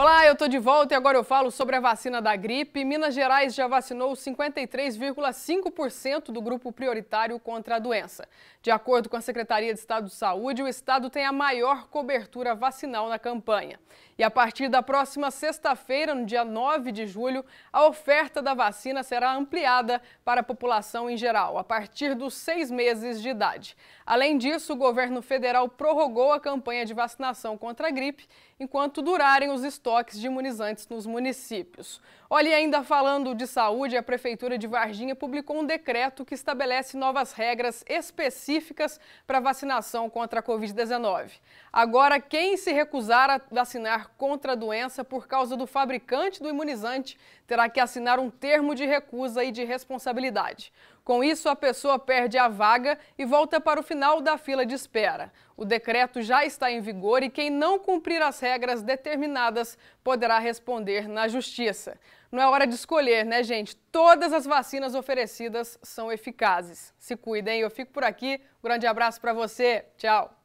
Olá, eu estou de volta e agora eu falo sobre a vacina da gripe. Minas Gerais já vacinou 53,5% do grupo prioritário contra a doença. De acordo com a Secretaria de Estado de Saúde, o estado tem a maior cobertura vacinal na campanha. E a partir da próxima sexta-feira, no dia 9 de julho, a oferta da vacina será ampliada para a população em geral, a partir dos seis meses de idade. Além disso, o governo federal prorrogou a campanha de vacinação contra a gripe enquanto durarem os estoques estoques de imunizantes nos municípios. Olha, ainda falando de saúde, a Prefeitura de Varginha publicou um decreto que estabelece novas regras específicas para vacinação contra a Covid-19. Agora, quem se recusar a vacinar contra a doença por causa do fabricante do imunizante terá que assinar um termo de recusa e de responsabilidade. Com isso, a pessoa perde a vaga e volta para o final da fila de espera. O decreto já está em vigor e quem não cumprir as regras determinadas poderá responder na justiça. Não é hora de escolher, né, gente? Todas as vacinas oferecidas são eficazes. Se cuidem, eu fico por aqui. Um grande abraço para você. Tchau.